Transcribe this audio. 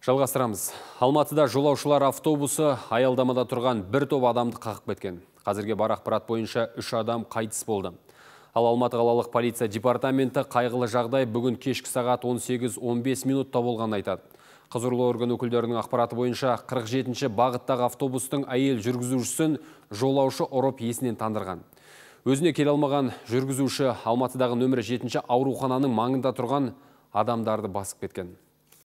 Жалғастырамыз. Алматыда жолаушылар автобусы аялдамада тұрған бір топ адамды қағып кеткен. Қазірге бар ақпарат бойынша үш адам қайтыс болды. Ал Алматы қалалық полиция департаменті қайғылы жағдай бүгін кешкі сағат 18-15 минутта болған айтады. Қызырлы орган өкілдерінің ақпараты бойынша 47-ші бағыттағы автобустың әйел жүргізушісін жолаушы ұрып есінен тандырған. Өзіне келе алмаған жүргізуші Алматыдағы нөмірі 7-ші аурухананың маңында тұрған адамдарды басып кеткен.